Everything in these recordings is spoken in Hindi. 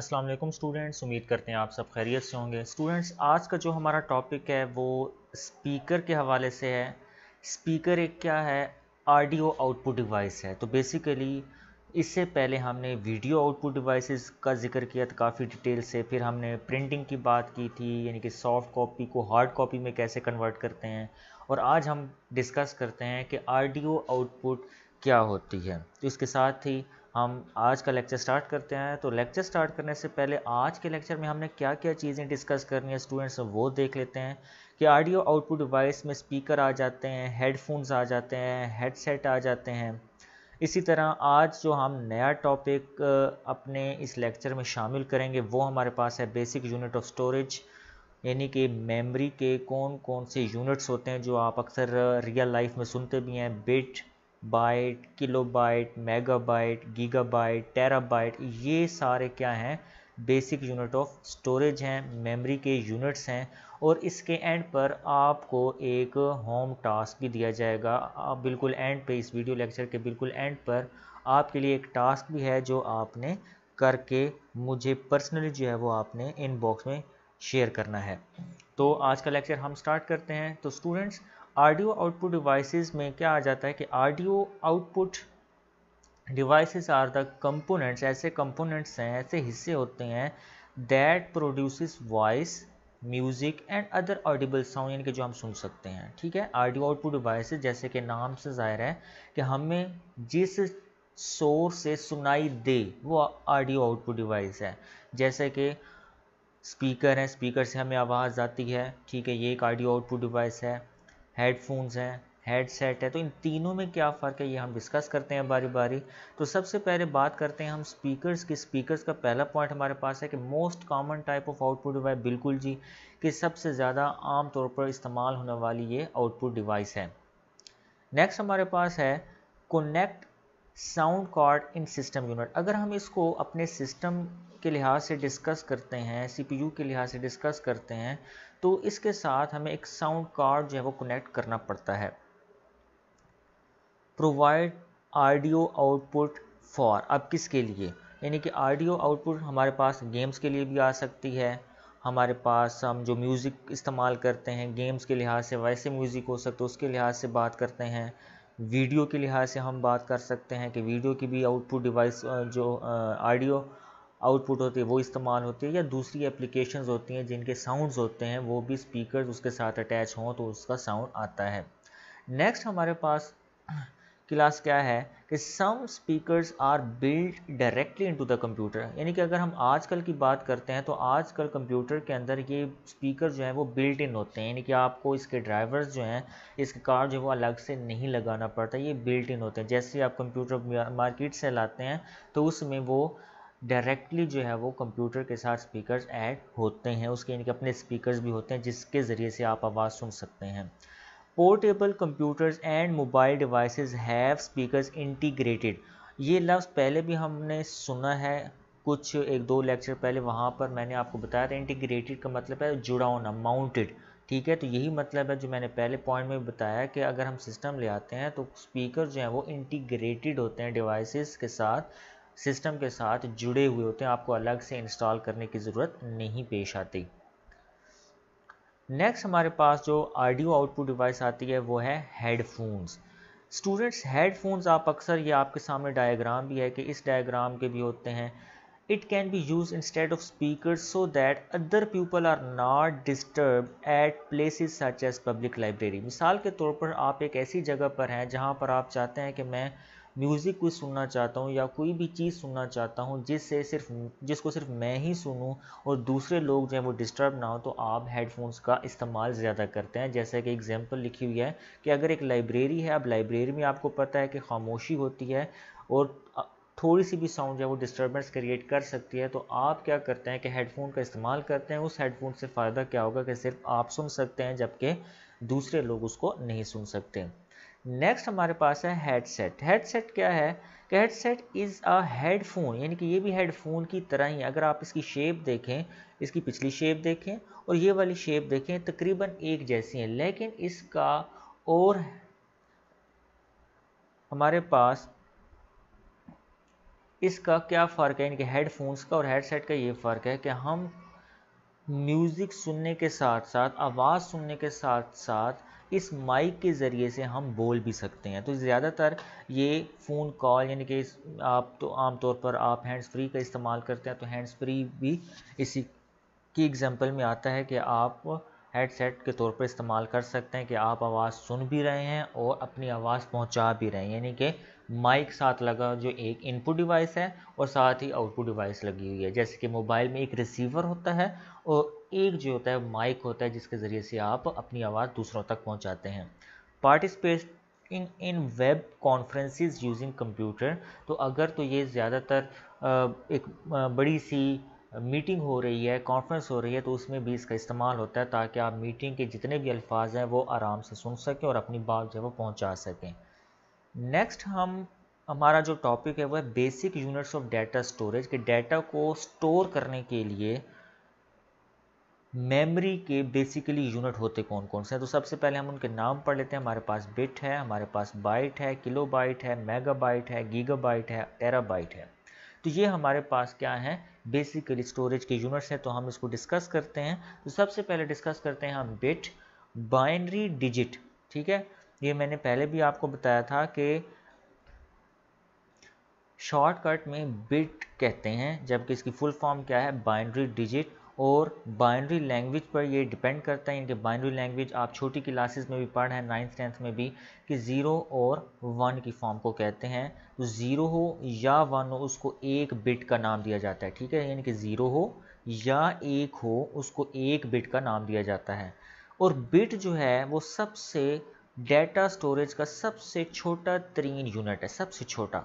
अस्सलाम वालेकुम स्टूडेंट्स उम्मीद करते हैं आप सब खैरियत से होंगे स्टूडेंट्स आज का जो हमारा टॉपिक है वो स्पीकर के हवाले से है स्पीकर एक क्या है ऑडियो आउटपुट डिवाइस है तो बेसिकली इससे पहले हमने वीडियो आउटपुट डिवाइसेस का जिक्र किया था काफ़ी डिटेल से फिर हमने प्रिंटिंग की बात की थी यानी कि सॉफ्ट कॉपी को हार्ड कॉपी में कैसे कन्वर्ट करते हैं और आज हम डिस्कस करते हैं कि ऑडियो आउटपुट क्या होती है तो इसके साथ ही हम आज का लेक्चर स्टार्ट करते हैं तो लेक्चर स्टार्ट करने से पहले आज के लेक्चर में हमने क्या क्या चीज़ें डिस्कस करनी है स्टूडेंट्स वो देख लेते हैं कि ऑडियो आउटपुट डिवाइस में स्पीकर आ जाते हैं हेडफोन्स आ जाते हैं हेडसेट आ जाते हैं इसी तरह आज जो हम नया टॉपिक अपने इस लेक्चर में शामिल करेंगे वो हमारे पास है बेसिक यूनिट ऑफ स्टोरेज यानी कि मेमोरी के कौन कौन से यूनिट्स होते हैं जो आप अक्सर रियल लाइफ में सुनते भी हैं bit byte kilobyte megabyte gigabyte terabyte ये सारे क्या हैं बेसिक यूनिट ऑफ स्टोरेज हैं मेमोरी के यूनिट्स हैं और इसके एंड पर आपको एक होम टास्क भी दिया जाएगा आप बिल्कुल एंड पे इस वीडियो लेक्चर के बिल्कुल एंड पर आपके लिए एक टास्क भी है जो आपने करके मुझे पर्सनली जो है वो आपने इनबॉक्स में शेयर करना है तो आज का लेक्चर हम स्टार्ट करते हैं तो स्टूडेंट्स ऑडियो आउटपुट डिवाइसेस में क्या आ जाता है कि audio output devices are the components ऐसे कंपोनेंट्स हैं ऐसे हिस्से होते हैं that produces voice music and other audible sound यानी कि जो हम सुन सकते हैं ठीक है आडियो आउटपुट डिवाइसेस जैसे कि नाम से ज़ाहिर है कि हमें जिस शोर से सुनाई दे वो ऑडियो आउटपुट डिवाइस है जैसे कि स्पीकर है स्पीकर से हमें आवाज़ आती है ठीक है ये एक ऑडियो आउटपुट डिवाइस है हेडफोन्स हैं हेडसेट है तो इन तीनों में क्या फ़र्क है ये हम डिस्कस करते हैं बारी बारी तो सबसे पहले बात करते हैं हम स्पीकर्स की स्पीकर्स का पहला पॉइंट हमारे पास है कि most common type of output device बिल्कुल जी कि सबसे ज़्यादा आम तौर पर इस्तेमाल होने वाली ये आउटपुट डिवाइस है नेक्स्ट हमारे पास है connect sound card in system unit अगर हम इसको अपने सिस्टम के लिहाज से डिस्कस करते हैं सीपीयू के लिहाज से डिस्कस करते हैं तो इसके साथ हमें एक साउंड कार्ड जो है वो कनेक्ट करना पड़ता है प्रोवाइड ऑडियो आउटपुट फॉर अब किसके लिए यानी कि आडियो आउटपुट हमारे पास गेम्स के लिए भी आ सकती है हमारे पास हम जो म्यूज़िक इस्तेमाल करते हैं गेम्स के लिहाज से वैसे म्यूज़िक हो सकते उसके लिहाज से बात करते हैं वीडियो के लिहाज से हम बात कर सकते हैं कि वीडियो की भी आउटपुट डिवाइस जो ऑडियो आउटपुट होती है वो इस्तेमाल होती है या दूसरी एप्लीकेशंस होती हैं जिनके साउंड्स होते हैं वो भी स्पीकर उसके साथ अटैच हों तो उसका साउंड आता है नेक्स्ट हमारे पास क्लास क्या है कि some speakers are built directly into the computer यानी कि अगर हम आजकल की बात करते हैं तो आजकल कंप्यूटर के अंदर ये स्पीकर जो हैं वो बिल्ट इन होते हैं यानी कि आपको इसके ड्राइवर्स जो हैं इसके कार जो है वो अलग से नहीं लगाना पड़ता ये बिल्ट इन होते हैं जैसे आप कंप्यूटर मार्केट से लाते हैं तो उसमें वो डायरेक्टली जो है वो कंप्यूटर के साथ स्पीकर्स ऐड होते हैं उसके इनके अपने स्पीकर्स भी होते हैं जिसके ज़रिए से आप आवाज़ सुन सकते हैं portable computers and mobile devices have speakers integrated ये लफ्ज़ पहले भी हमने सुना है कुछ एक दो लेक्चर पहले वहाँ पर मैंने आपको बताया था इंटीग्रेटेड का मतलब है जुड़ा होना माउंटेड ठीक है तो यही मतलब है जो मैंने पहले पॉइंट में बताया कि अगर हम सिस्टम ले आते हैं तो स्पीकर जो हैं वो इंटीग्रेटेड होते हैं डिवाइसेस के साथ सिस्टम के साथ जुड़े हुए होते हैं आपको अलग से इंस्टॉल करने की ज़रूरत नहीं पेश आती नेक्स्ट हमारे पास जो ऑडियो आउटपुट डिवाइस आती है वो है हेडफोन्स स्टूडेंट्स हेडफोन्स आप अक्सर ये आपके सामने डायग्राम भी है कि इस डायग्राम के भी होते हैं it can be use instead of speaker so that other people are not disturb at places such as public library मिसाल के तौर पर आप एक ऐसी जगह पर हैं जहाँ पर आप चाहते हैं कि मैं म्यूज़िक कोई सुनना चाहता हूँ या कोई भी चीज़ सुनना चाहता हूँ जिससे सिर्फ जिसको सिर्फ मैं ही सुनूँ और दूसरे लोग जो है वो डिस्टर्ब ना हो तो आप हेडफोन्स का इस्तेमाल ज़्यादा करते हैं जैसे कि एग्जाम्पल लिखी हुई है कि अगर एक लाइब्रेरी है अब लाइब्रेरी में आपको पता है कि खामोशी होती है और थोड़ी सी भी साउंड जो है वो डिस्टर्बेंस क्रिएट कर सकती है तो आप क्या करते हैं कि हेडफोन का इस्तेमाल करते हैं उस हेडफोन से फ़ायदा क्या होगा कि सिर्फ आप सुन सकते हैं जबकि दूसरे लोग उसको नहीं सुन सकते नेक्स्ट हमारे पास है हेडसेट हेडसेट क्या है कि हेडसेट इज़ अ हेडफोन यानी कि ये भी हेडफोन की तरह ही अगर आप इसकी शेप देखें इसकी पिछली शेप देखें और ये वाली शेप देखें तकरीबन एक जैसी है लेकिन इसका और हमारे पास इसका क्या फ़र्क है इनके हेडफोन्स का और हेडसेट का ये फ़र्क है कि हम म्यूज़िक सुनने के साथ साथ आवाज़ सुनने के साथ साथ इस माइक के ज़रिए से हम बोल भी सकते हैं तो ज़्यादातर ये फ़ोन कॉल यानी कि आप तो आमतौर पर आप हैंड्स फ्री का इस्तेमाल करते हैं तो हैंड्स फ्री भी इसी की एग्ज़ाम्पल में आता है कि आप हेडसेट के तौर पर इस्तेमाल कर सकते हैं कि आप आवाज़ सुन भी रहे हैं और अपनी आवाज़ पहुंचा भी रहे हैं यानी कि माइक साथ लगा जो एक इनपुट डिवाइस है और साथ ही आउटपुट डिवाइस लगी हुई है जैसे कि मोबाइल में एक रिसीवर होता है और एक जो होता है माइक होता है जिसके ज़रिए से आप अपनी आवाज़ दूसरों तक पहुँचाते हैं participate in in web conferences using computer तो अगर तो ये ज़्यादातर एक बड़ी सी मीटिंग हो रही है कॉन्फ्रेंस हो रही है तो उसमें भी इसका इस्तेमाल होता है ताकि आप मीटिंग के जितने भी अल्फाज हैं वो आराम से सुन सकें और अपनी बात जो है वो पहुँचा सकें नेक्स्ट हम हमारा जो टॉपिक है वह basic units of data storage के डेटा को स्टोर करने के लिए मेमोरी के बेसिकली यूनिट होते कौन कौन से हैं तो सबसे पहले हम उनके नाम पढ़ लेते हैं हमारे पास बिट है हमारे पास बाइट है किलो बाइट है मेगा बाइट है गीगा बाइट है टेराबाइट है तो ये हमारे पास क्या है बेसिकली स्टोरेज के यूनिट्स हैं तो हम इसको डिस्कस करते हैं तो सबसे पहले डिस्कस करते हैं हम बिट बाइनरी डिजिट ठीक है ये मैंने पहले भी आपको बताया था कि शॉर्टकट में बिट कहते हैं जबकि इसकी फुल फॉर्म क्या है बाइनरी डिजिट और बाइनरी लैंग्वेज पर ये डिपेंड करता है इनके बाइनरी लैंग्वेज आप छोटी क्लासेस में भी पढ़ रहे हैं नाइन्थ टेंथ में भी कि ज़ीरो और वन की फॉर्म को कहते हैं तो ज़ीरो हो या वन हो उसको एक बिट का नाम दिया जाता है ठीक है यानी कि ज़ीरो हो या एक हो उसको एक बिट का नाम दिया जाता है और बिट जो है वो सबसे डेटा स्टोरेज का सबसे छोटा तरीन यूनिट है सबसे छोटा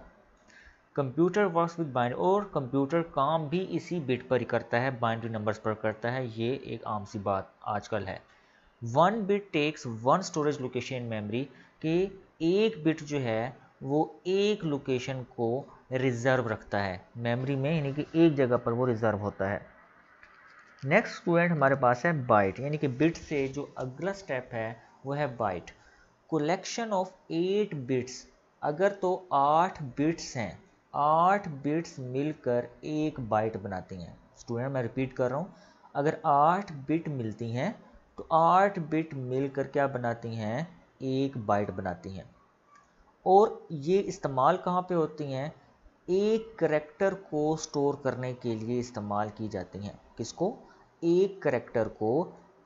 कंप्यूटर वर्क विद बाइंड और कंप्यूटर काम भी इसी बिट पर ही करता है बाइनरी नंबर्स पर करता है ये एक आम सी बात आजकल है one bit takes one storage location memory के एक बिट जो है वो एक लोकेशन को रिजर्व रखता है मेमोरी में यानी कि एक जगह पर वो रिजर्व होता है नेक्स्ट स्टूडेंट हमारे पास है बाइट यानी कि बिट से जो अगला स्टेप है वो है byte collection of eight bits अगर तो आठ बिट्स हैं आठ बिट्स मिलकर एक बाइट बनाती हैं स्टूडेंट मैं रिपीट कर रहा हूँ अगर आठ बिट मिलती हैं तो आठ बिट मिलकर क्या बनाती हैं एक बाइट बनाती हैं और ये इस्तेमाल कहाँ पे होती हैं एक करेक्टर को स्टोर करने के लिए इस्तेमाल की जाती हैं किसको एक करेक्टर को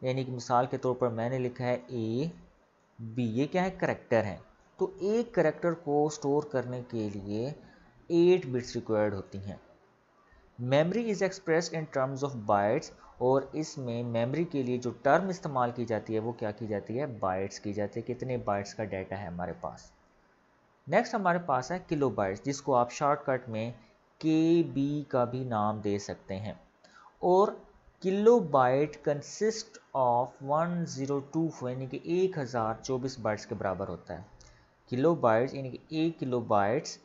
यानी कि मिसाल के तौर पर मैंने लिखा है ए बी ये क्या है करेक्टर है तो एक करेक्टर को स्टोर करने के लिए एट बिट्स रिक्वायर्ड होती हैं memory is express in terms of bytes और इसमें मेमोरी के लिए जो टर्म इस्तेमाल की जाती है वो क्या की जाती है बाइट्स की जाती है कितने बाइट्स का डाटा है हमारे पास नेक्स्ट हमारे पास है किलो बाइट्स जिसको आप शॉर्टकट में के बी का भी नाम दे सकते हैं और kilobyte consist of zero two यानी कि 1024 बाइट्स के बराबर होता है किलोबाइट्स यानी कि एक किलो बाइट्स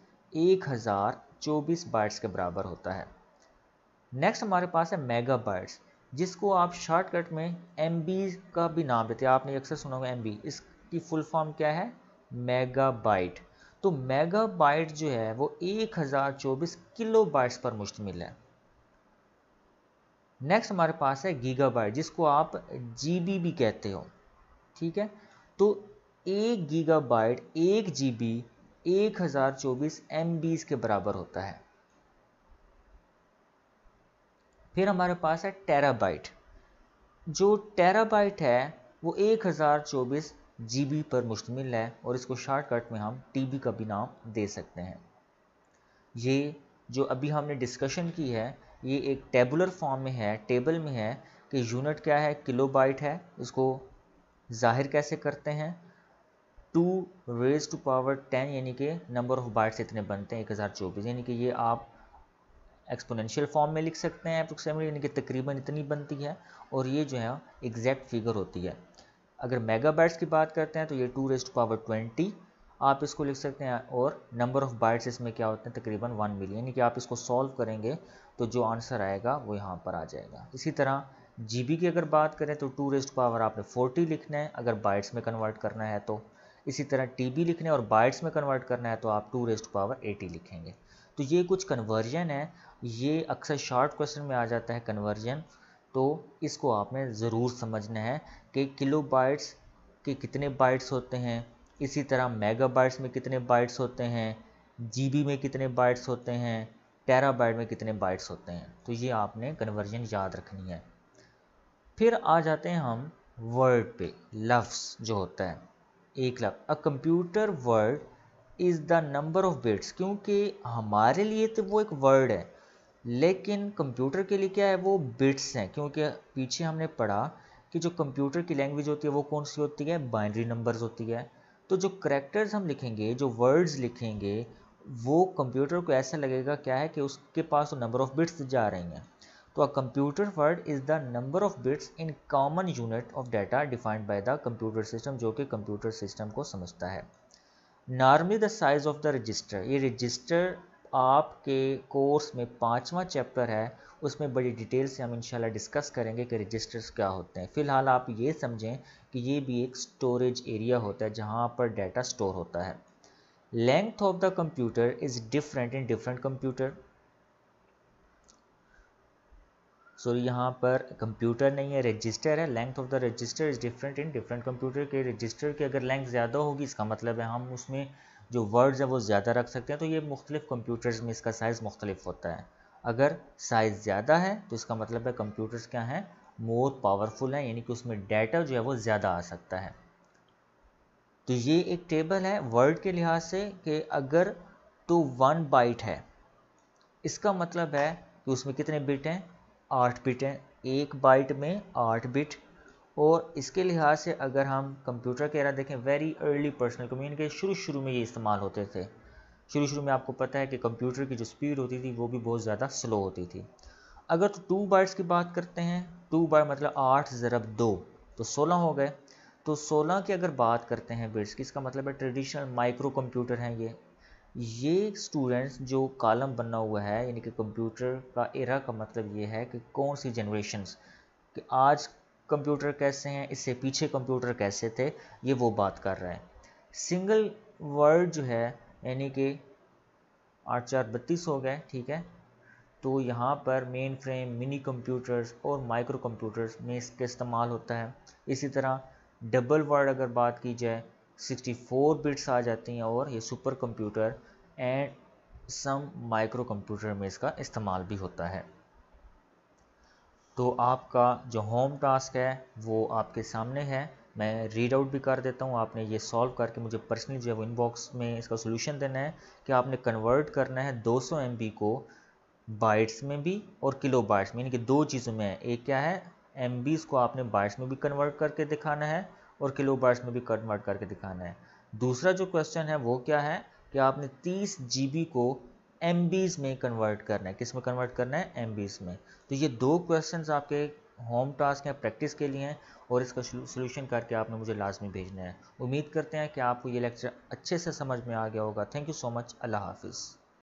हज़ार चौबीस बाइट्स के बराबर होता है नेक्स्ट हमारे पास है मेगाबाइट्स जिसको आप शॉर्टकट में एम का भी नाम देते हैं आपने अक्सर सुना होगा एम इसकी फुल फॉर्म क्या है बाइट तो बाइट जो है वो किलो किलोबाइट्स पर मुश्तमिल है नेक्स्ट हमारे पास है गीगाबाइट जिसको आप जीबी भी कहते हो ठीक है तो एक गीगाबाइट एक जीबी एक हज़ार चौबीस एम के बराबर होता है फिर हमारे पास है टेराबाइट जो टेराबाइट है वो एक हज़ार चौबीस जी पर मुश्तमिल है और इसको शॉर्टकट में हम टी का भी नाम दे सकते हैं ये जो अभी हमने डिस्कशन की है ये एक टेबुलर फॉर्म में है टेबल में है कि यूनिट क्या है किलोबाइट है इसको जाहिर कैसे करते हैं two raise to power ten यानी कि नंबर ऑफ बाइट्स इतने बनते हैं एक हज़ार चौबीस यानी कि ये आप एक्सपोनेंशियल फॉर्म में लिख सकते हैं अप्रोक्सीमेटली यानी कि तकरीबन इतनी बनती है और ये जो है एग्जैक्ट फिगर होती है अगर मेगाबाइट्स की बात करते हैं तो ये two raise to power twenty आप इसको लिख सकते हैं और नंबर ऑफ़ बाइट्स इसमें क्या होते हैं तकरीबन वन मिलियन यानी कि आप इसको सॉल्व करेंगे तो जो आंसर आएगा वो यहाँ पर आ जाएगा इसी तरह जीबी की अगर बात करें तो टू रेस्ट पावर आपने फोर्टी लिखना है अगर बाइट्स में कन्वर्ट करना है तो इसी तरह टीबी लिखना है और बाइट्स में कन्वर्ट करना है तो आप टू रेस्ट पावर एटी लिखेंगे तो ये कुछ कन्वर्जन है ये अक्सर शॉर्ट क्वेश्चन में आ जाता है कन्वर्जन तो इसको आपने ज़रूर समझना है कि किलो बाइट्स के कितने बाइट्स होते हैं इसी तरह मेगाबाइट्स में कितने बाइट्स होते हैं जीबी में कितने बाइट्स होते हैं टेराबाइट में कितने बाइट्स होते हैं तो ये आपने कन्वर्जन याद रखनी है फिर आ जाते हैं हम वर्ड पे लफ्स जो होता है एक लफ a computer word is the number of bits क्योंकि हमारे लिए तो वो एक वर्ड है लेकिन कंप्यूटर के लिए क्या है वो बिट्स हैं क्योंकि पीछे हमने पढ़ा कि जो कंप्यूटर की लैंग्वेज होती है वो कौन सी होती है बाइनरी नंबर्स होती है तो जो करेक्टर्स हम लिखेंगे जो वर्ड्स लिखेंगे वो कंप्यूटर को ऐसा लगेगा क्या है कि उसके पास तो नंबर ऑफ बिट्स जा रही हैं तो a computer word is the number of bits in common unit of data defined by the computer system जो कि कंप्यूटर सिस्टम को समझता है normally the size of the register ये रजिस्टर आपके कोर्स में पाँचवा चैप्टर है उसमें बड़ी डिटेल से हम इंशाल्लाह डिस्कस करेंगे कि रजिस्टर्स क्या होते हैं फ़िलहाल आप ये समझें कि ये भी एक स्टोरेज एरिया होता है जहाँ पर डाटा स्टोर होता है length of the computer is different in different computer sorry यहाँ पर कंप्यूटर नहीं है रजिस्टर है length of the register is different in different computer के रजिस्टर की अगर लेंथ ज़्यादा होगी इसका मतलब है हम उसमें जो वर्ड्स हैं वो ज़्यादा रख सकते हैं तो ये मुख्तलिफ़ कंप्यूटर्स में इसका साइज़ मुख्तलिफ होता है अगर साइज़ ज़्यादा है तो इसका मतलब है कंप्यूटर्स क्या हैं मोर पावरफुल हैं यानी कि उसमें डाटा जो है वो ज़्यादा आ सकता है तो ये एक टेबल है वर्ड के लिहाज से कि अगर तो वन बाइट है इसका मतलब है कि उसमें कितने बिट हैं आठ बिट हैं एक बाइट में आठ बिट और इसके लिहाज से अगर हम कंप्यूटर के रहा देखें वेरी अर्ली पर्सनल कम्युनिकेशन शुरू शुरू में ये इस्तेमाल होते थे शुरू शुरू में आपको पता है कि कंप्यूटर की जो स्पीड होती थी वो भी बहुत ज़्यादा स्लो होती थी अगर तो टू बाइट्स की बात करते हैं टू बाइट मतलब आठ ज़रब दो तो सोलह हो गए तो सोलह की अगर बात करते हैं बिट्स की इसका मतलब है ट्रेडिशनल माइक्रो कंप्यूटर हैं ये ये स्टूडेंट्स जो कॉलम बना हुआ है यानी कि कंप्यूटर का एरा का मतलब ये है कि कौन सी जनरेशन्स कि आज कंप्यूटर कैसे हैं इससे पीछे कंप्यूटर कैसे थे ये वो बात कर रहा है सिंगल वर्ड जो है यानी कि आठ चार बत्तीस हो गए ठीक है तो यहाँ पर मेन फ्रेम मिनी कंप्यूटर्स और माइक्रो कंप्यूटर्स में इसका इस्तेमाल होता है इसी तरह डबल वर्ड अगर बात की जाए 64 बिट्स आ जाती हैं और ये super computer and some micro computer में इसका इस्तेमाल भी होता है तो आपका जो होम टास्क है वो आपके सामने है मैं रीड आउट भी कर देता हूँ आपने ये सॉल्व करके मुझे पर्सनली जो है वो इनबॉक्स में इसका सोल्यूशन देना है कि आपने कन्वर्ट करना है 200 सौ को बाइट्स में भी और किलो बाइट्स में यानी कि दो चीज़ों में है एक क्या है एम को आपने बाइट्स में भी कन्वर्ट करके दिखाना है और किलो बाइट्स में भी कन्वर्ट करके दिखाना है दूसरा जो क्वेश्चन है वो क्या है कि आपने तीस जी को एम में कन्वर्ट करना है किस में कन्वर्ट करना है एम में तो ये दो क्वेश्चन आपके होम टास्क हैं प्रैक्टिस के लिए हैं और इसका सोल्यूशन करके आपने मुझे लाजमी भेजना है उम्मीद करते हैं कि आपको ये लेक्चर अच्छे से समझ में आ गया होगा थैंक यू सो मच अल्लाह हाफिज़